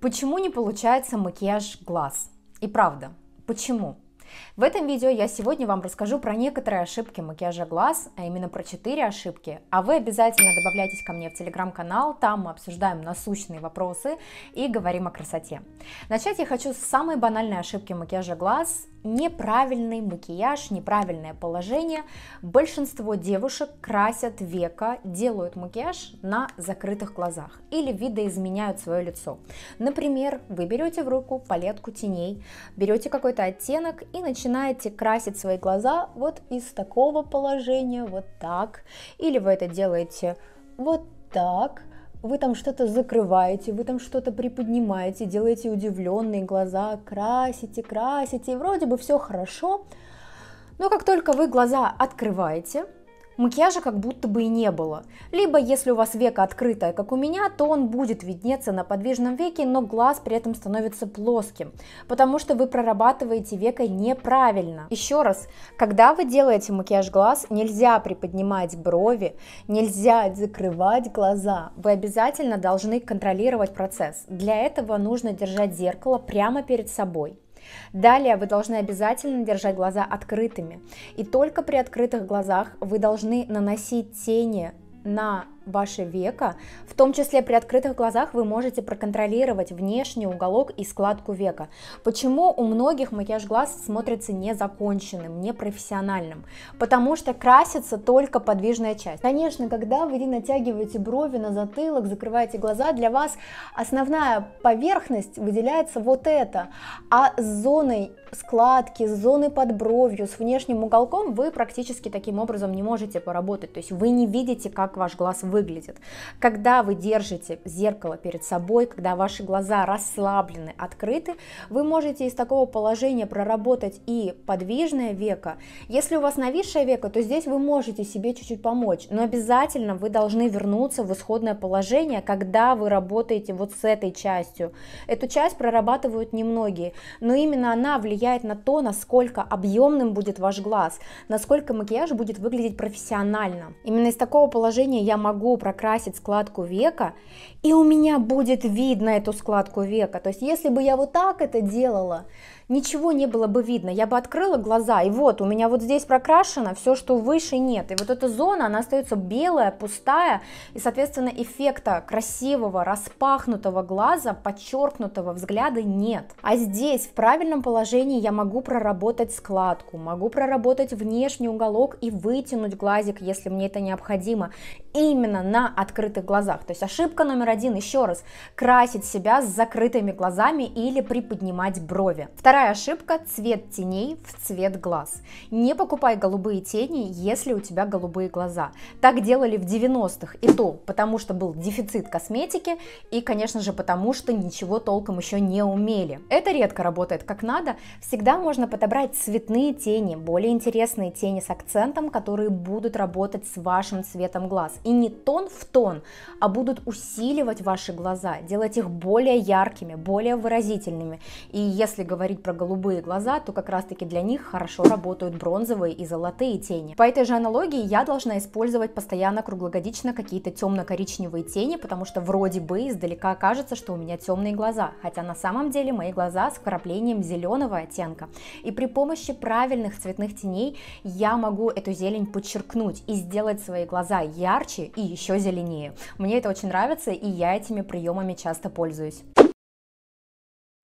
Почему не получается макияж глаз? И правда, почему? В этом видео я сегодня вам расскажу про некоторые ошибки макияжа глаз, а именно про 4 ошибки. А вы обязательно добавляйтесь ко мне в телеграм-канал, там мы обсуждаем насущные вопросы и говорим о красоте. Начать я хочу с самой банальной ошибки макияжа глаз, Неправильный макияж, неправильное положение. Большинство девушек красят века, делают макияж на закрытых глазах или видоизменяют свое лицо. Например, вы берете в руку палетку теней, берете какой-то оттенок и начинаете красить свои глаза вот из такого положения, вот так. Или вы это делаете вот так, вы там что-то закрываете, вы там что-то приподнимаете, делаете удивленные глаза, красите, красите, и вроде бы все хорошо, но как только вы глаза открываете, Макияжа как будто бы и не было. Либо если у вас веко открытое, как у меня, то он будет виднеться на подвижном веке, но глаз при этом становится плоским, потому что вы прорабатываете веко неправильно. Еще раз, когда вы делаете макияж глаз, нельзя приподнимать брови, нельзя закрывать глаза. Вы обязательно должны контролировать процесс. Для этого нужно держать зеркало прямо перед собой. Далее вы должны обязательно держать глаза открытыми. И только при открытых глазах вы должны наносить тени на ваше века, В том числе при открытых глазах вы можете проконтролировать внешний уголок и складку века. Почему у многих макияж глаз смотрится незаконченным, непрофессиональным? Потому что красится только подвижная часть. Конечно, когда вы натягиваете брови на затылок, закрываете глаза, для вас основная поверхность выделяется вот это, а с зоной складки, с зоной под бровью, с внешним уголком вы практически таким образом не можете поработать, то есть вы не видите, как ваш глаз выглядит. Когда вы держите зеркало перед собой, когда ваши глаза расслаблены, открыты, вы можете из такого положения проработать и подвижное веко. Если у вас нависшее веко, то здесь вы можете себе чуть-чуть помочь, но обязательно вы должны вернуться в исходное положение, когда вы работаете вот с этой частью. Эту часть прорабатывают немногие, но именно она влияет на то, насколько объемным будет ваш глаз, насколько макияж будет выглядеть профессионально. Именно из такого положения я могу могу прокрасить складку века, и у меня будет видно эту складку века. То есть если бы я вот так это делала, ничего не было бы видно. Я бы открыла глаза, и вот у меня вот здесь прокрашено, все, что выше нет. И вот эта зона, она остается белая, пустая, и, соответственно, эффекта красивого, распахнутого глаза, подчеркнутого взгляда нет. А здесь, в правильном положении, я могу проработать складку, могу проработать внешний уголок и вытянуть глазик, если мне это необходимо, именно на открытых глазах. То есть ошибка номер один, еще раз, красить себя с закрытыми глазами или приподнимать брови. Вторая Вторая ошибка – цвет теней в цвет глаз. Не покупай голубые тени, если у тебя голубые глаза. Так делали в 90-х, и то потому, что был дефицит косметики, и, конечно же, потому, что ничего толком еще не умели. Это редко работает как надо, всегда можно подобрать цветные тени, более интересные тени с акцентом, которые будут работать с вашим цветом глаз. И не тон в тон, а будут усиливать ваши глаза, делать их более яркими, более выразительными. И если говорить про про голубые глаза, то как раз-таки для них хорошо работают бронзовые и золотые тени. По этой же аналогии я должна использовать постоянно круглогодично какие-то темно-коричневые тени, потому что вроде бы издалека кажется, что у меня темные глаза, хотя на самом деле мои глаза с вкраплением зеленого оттенка. И при помощи правильных цветных теней я могу эту зелень подчеркнуть и сделать свои глаза ярче и еще зеленее. Мне это очень нравится, и я этими приемами часто пользуюсь.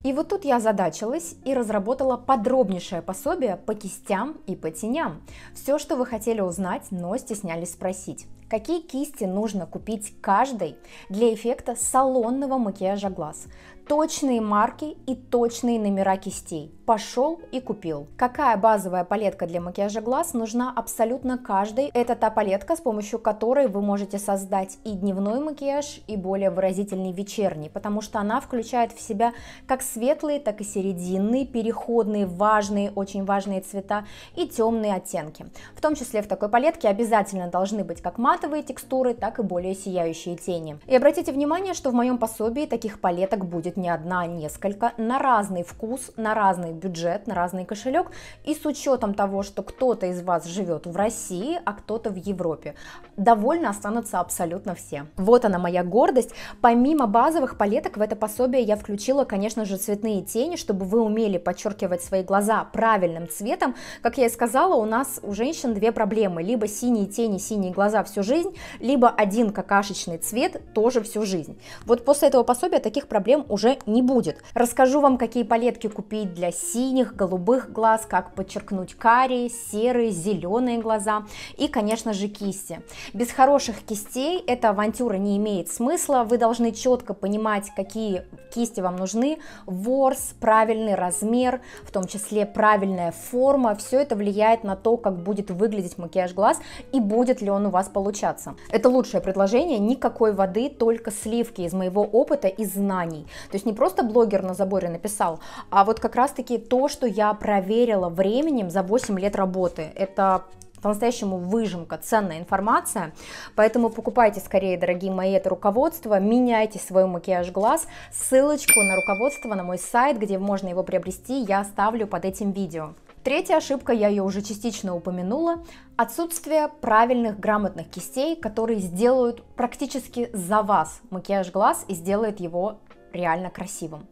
И вот тут я задачилась и разработала подробнейшее пособие по кистям и по теням. Все, что вы хотели узнать, но стеснялись спросить. Какие кисти нужно купить каждой для эффекта салонного макияжа глаз? Точные марки и точные номера кистей. Пошел и купил. Какая базовая палетка для макияжа глаз нужна абсолютно каждой? Это та палетка, с помощью которой вы можете создать и дневной макияж, и более выразительный вечерний, потому что она включает в себя как светлые, так и серединные, переходные, важные, очень важные цвета и темные оттенки. В том числе в такой палетке обязательно должны быть как мат матовые текстуры, так и более сияющие тени. И обратите внимание, что в моем пособии таких палеток будет не одна, а несколько, на разный вкус, на разный бюджет, на разный кошелек. И с учетом того, что кто-то из вас живет в России, а кто-то в Европе, довольно останутся абсолютно все. Вот она моя гордость. Помимо базовых палеток в это пособие я включила, конечно же, цветные тени, чтобы вы умели подчеркивать свои глаза правильным цветом. Как я и сказала, у нас у женщин две проблемы. Либо синие тени, синие глаза все жизнь, либо один какашечный цвет тоже всю жизнь. Вот после этого пособия таких проблем уже не будет. Расскажу вам, какие палетки купить для синих, голубых глаз, как подчеркнуть карие, серые, зеленые глаза и, конечно же, кисти. Без хороших кистей эта авантюра не имеет смысла, вы должны четко понимать, какие кисти вам нужны, ворс, правильный размер, в том числе правильная форма, все это влияет на то, как будет выглядеть макияж глаз и будет ли он у вас получаться обучаться. Это лучшее предложение, никакой воды, только сливки из моего опыта и знаний. То есть не просто блогер на заборе написал, а вот как раз-таки то, что я проверила временем за 8 лет работы. Это по-настоящему выжимка, ценная информация, поэтому покупайте скорее, дорогие мои, это руководство, меняйте свой макияж глаз, ссылочку на руководство на мой сайт, где можно его приобрести, я оставлю под этим видео. Третья ошибка, я ее уже частично упомянула, отсутствие правильных грамотных кистей, которые сделают практически за вас макияж глаз и сделает его реально красивым.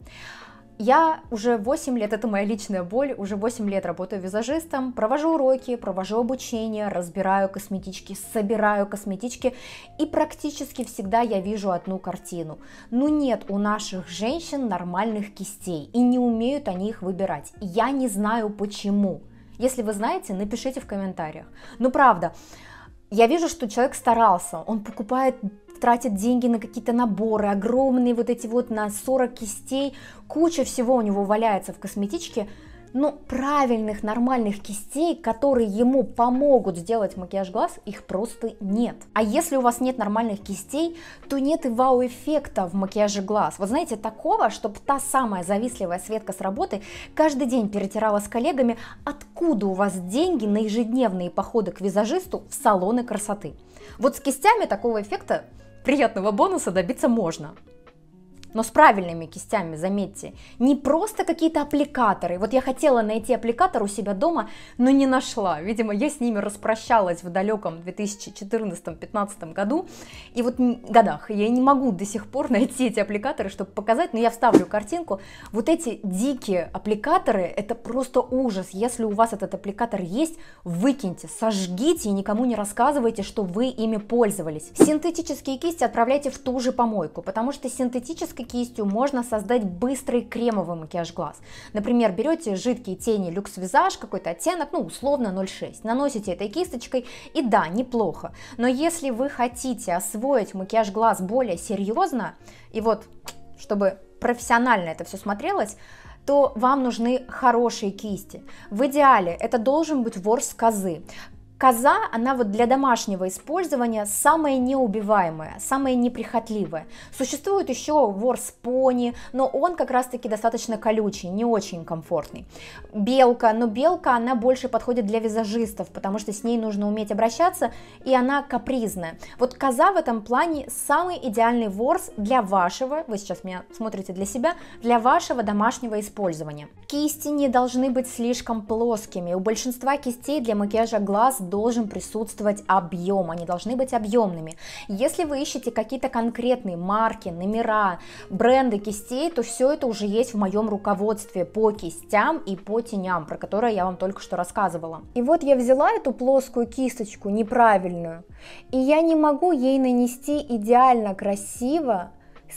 Я уже 8 лет, это моя личная боль, уже 8 лет работаю визажистом, провожу уроки, провожу обучение, разбираю косметички, собираю косметички, и практически всегда я вижу одну картину. Ну нет у наших женщин нормальных кистей, и не умеют они их выбирать. Я не знаю почему. Если вы знаете, напишите в комментариях. Ну правда, я вижу, что человек старался, он покупает тратит деньги на какие-то наборы, огромные вот эти вот на 40 кистей, куча всего у него валяется в косметичке, но ну, правильных, нормальных кистей, которые ему помогут сделать макияж глаз, их просто нет. А если у вас нет нормальных кистей, то нет и вау-эффекта в макияже глаз. Вот знаете, такого, чтобы та самая завистливая Светка с работы каждый день перетирала с коллегами, откуда у вас деньги на ежедневные походы к визажисту в салоны красоты. Вот с кистями такого эффекта приятного бонуса добиться можно но с правильными кистями, заметьте, не просто какие-то аппликаторы. Вот я хотела найти аппликатор у себя дома, но не нашла. Видимо, я с ними распрощалась в далеком 2014-2015 году. И вот годах я не могу до сих пор найти эти аппликаторы, чтобы показать, но я вставлю картинку. Вот эти дикие аппликаторы, это просто ужас. Если у вас этот аппликатор есть, выкиньте, сожгите и никому не рассказывайте, что вы ими пользовались. Синтетические кисти отправляйте в ту же помойку, потому что синтетические тонкой кистью можно создать быстрый кремовый макияж глаз. Например, берете жидкие тени люкс визаж, какой-то оттенок, ну условно 0,6, наносите этой кисточкой и да, неплохо. Но если вы хотите освоить макияж глаз более серьезно, и вот чтобы профессионально это все смотрелось, то вам нужны хорошие кисти. В идеале это должен быть ворс козы. Коза, она вот для домашнего использования самая неубиваемая, самая неприхотливая. Существует еще ворс пони, но он как раз таки достаточно колючий, не очень комфортный. Белка, но белка, она больше подходит для визажистов, потому что с ней нужно уметь обращаться, и она капризная. Вот коза в этом плане самый идеальный ворс для вашего, вы сейчас меня смотрите для себя, для вашего домашнего использования. Кисти не должны быть слишком плоскими, у большинства кистей для макияжа глаз должен присутствовать объем, они должны быть объемными. Если вы ищете какие-то конкретные марки, номера, бренды кистей, то все это уже есть в моем руководстве по кистям и по теням, про которые я вам только что рассказывала. И вот я взяла эту плоскую кисточку неправильную, и я не могу ей нанести идеально красиво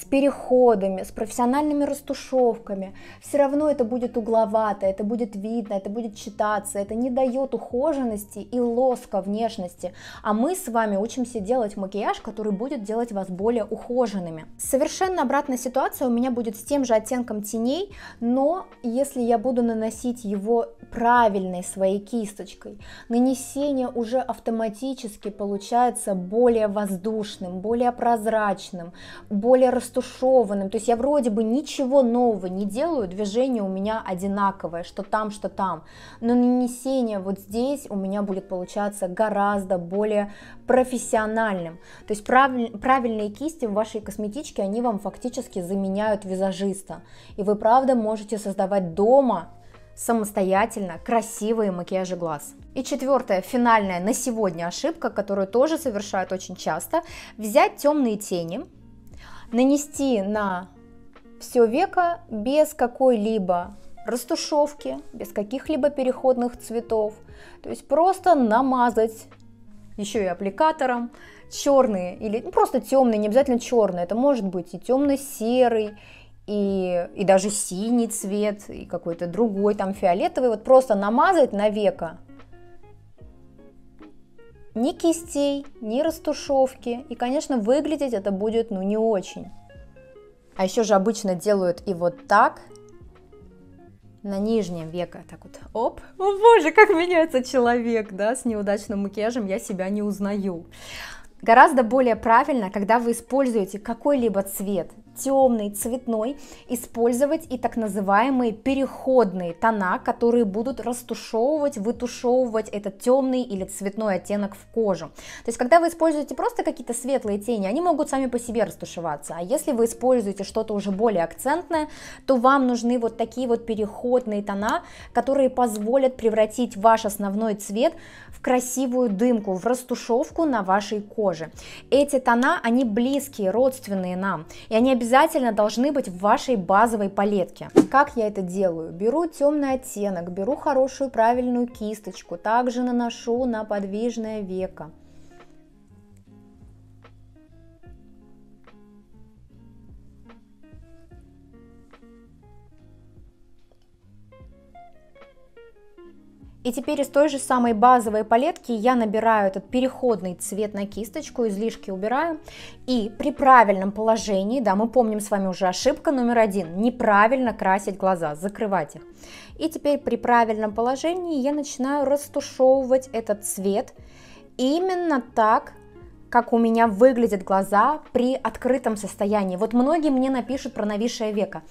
переходами, с профессиональными растушевками, все равно это будет угловато, это будет видно, это будет читаться, это не дает ухоженности и лоска внешности. А мы с вами учимся делать макияж, который будет делать вас более ухоженными. Совершенно обратная ситуация у меня будет с тем же оттенком теней, но если я буду наносить его правильной своей кисточкой. Нанесение уже автоматически получается более воздушным, более прозрачным, более растушеванным. То есть я вроде бы ничего нового не делаю, движение у меня одинаковое, что там, что там. Но нанесение вот здесь у меня будет получаться гораздо более профессиональным. То есть правильные кисти в вашей косметичке, они вам фактически заменяют визажиста. И вы правда можете создавать дома самостоятельно красивые макияжи глаз. И четвертая, финальная на сегодня ошибка, которую тоже совершают очень часто, взять темные тени, нанести на все веко без какой-либо растушевки, без каких-либо переходных цветов. То есть просто намазать еще и аппликатором черные или ну, просто темные, не обязательно черные, это может быть и темно-серый, и, и даже синий цвет, и какой-то другой, там фиолетовый, вот просто намазать на века. Ни кистей, ни растушевки, и, конечно, выглядеть это будет, ну, не очень. А еще же обычно делают и вот так, на нижнем века, так вот, оп, о боже, как меняется человек, да, с неудачным макияжем я себя не узнаю. Гораздо более правильно, когда вы используете какой-либо цвет, темный, цветной, использовать и так называемые переходные тона, которые будут растушевывать, вытушевывать этот темный или цветной оттенок в кожу. То есть, когда вы используете просто какие-то светлые тени, они могут сами по себе растушеваться, а если вы используете что-то уже более акцентное, то вам нужны вот такие вот переходные тона, которые позволят превратить ваш основной цвет в красивую дымку, в растушевку на вашей коже. Эти тона, они близкие, родственные нам, и они обязательно обязательно должны быть в вашей базовой палетке. Как я это делаю? Беру темный оттенок, беру хорошую правильную кисточку, также наношу на подвижное веко. И теперь из той же самой базовой палетки я набираю этот переходный цвет на кисточку, излишки убираю. И при правильном положении, да, мы помним с вами уже ошибка номер один, неправильно красить глаза, закрывать их. И теперь при правильном положении я начинаю растушевывать этот цвет именно так, как у меня выглядят глаза при открытом состоянии. Вот многие мне напишут про нависшее веко.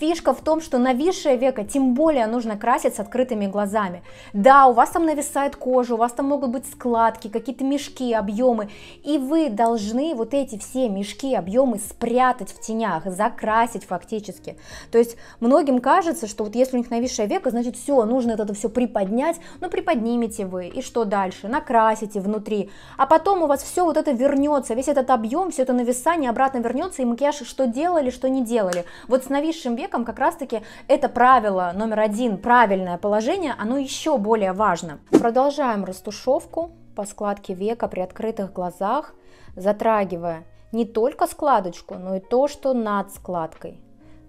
Фишка в том, что нависшее веко тем более нужно красить с открытыми глазами. Да, у вас там нависает кожа, у вас там могут быть складки, какие-то мешки, объемы, и вы должны вот эти все мешки, объемы спрятать в тенях, закрасить фактически. То есть многим кажется, что вот если у них нависшее веко, значит все, нужно это все приподнять, ну приподнимите вы, и что дальше? Накрасите внутри, а потом у вас все вот это это вернется, весь этот объем, все это нависание обратно вернется, и макияж что делали, что не делали. Вот с новейшим веком как раз-таки это правило номер один, правильное положение, оно еще более важно. Продолжаем растушевку по складке века при открытых глазах, затрагивая не только складочку, но и то, что над складкой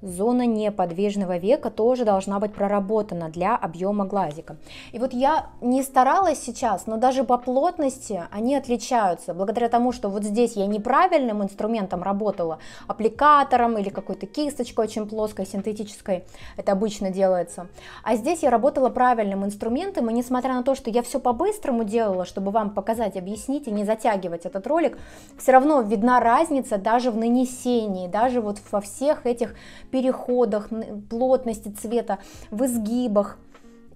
зона неподвижного века тоже должна быть проработана для объема глазика. И вот я не старалась сейчас, но даже по плотности они отличаются, благодаря тому, что вот здесь я неправильным инструментом работала, аппликатором или какой-то кисточкой очень плоской, синтетической, это обычно делается, а здесь я работала правильным инструментом, и несмотря на то, что я все по-быстрому делала, чтобы вам показать, объяснить и не затягивать этот ролик, все равно видна разница даже в нанесении, даже вот во всех этих переходах, плотности цвета, в изгибах.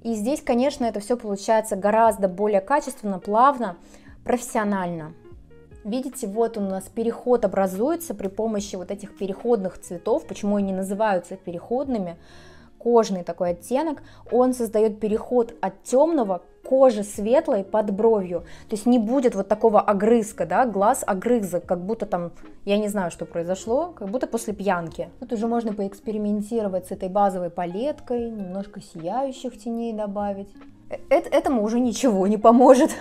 И здесь, конечно, это все получается гораздо более качественно, плавно, профессионально. Видите, вот у нас переход образуется при помощи вот этих переходных цветов, почему они называются переходными, кожный такой оттенок, он создает переход от темного кожи светлой под бровью. То есть не будет вот такого огрызка, да, глаз огрызок, как будто там, я не знаю, что произошло, как будто после пьянки. Тут уже можно поэкспериментировать с этой базовой палеткой, немножко сияющих теней добавить. Э этому уже ничего не поможет.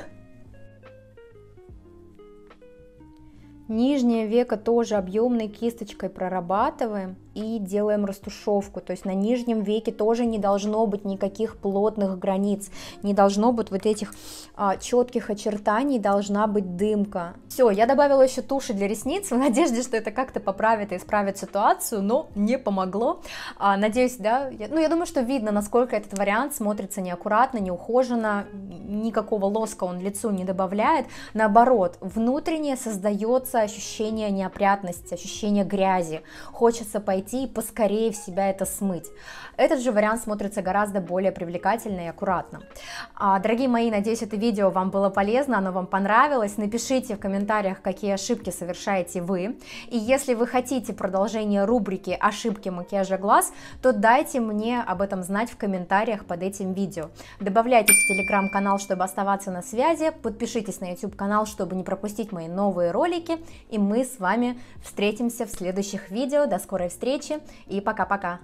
Нижнее веко тоже объемной кисточкой прорабатываем и делаем растушевку, то есть на нижнем веке тоже не должно быть никаких плотных границ, не должно быть вот этих а, четких очертаний, должна быть дымка. Все, я добавила еще туши для ресниц в надежде, что это как-то поправит и исправит ситуацию, но не помогло. А, надеюсь, да, я, ну я думаю, что видно, насколько этот вариант смотрится неаккуратно, неухоженно, никакого лоска он лицу не добавляет, наоборот, внутренне создается ощущение неопрятности, ощущение грязи, хочется пойти пойти и поскорее в себя это смыть. Этот же вариант смотрится гораздо более привлекательно и аккуратно. А, дорогие мои, надеюсь, это видео вам было полезно, оно вам понравилось. Напишите в комментариях, какие ошибки совершаете вы. И если вы хотите продолжение рубрики «Ошибки макияжа глаз», то дайте мне об этом знать в комментариях под этим видео. Добавляйтесь в телеграм-канал, чтобы оставаться на связи, подпишитесь на YouTube канал, чтобы не пропустить мои новые ролики, и мы с вами встретимся в следующих видео. До скорой встречи! встречи и пока-пока!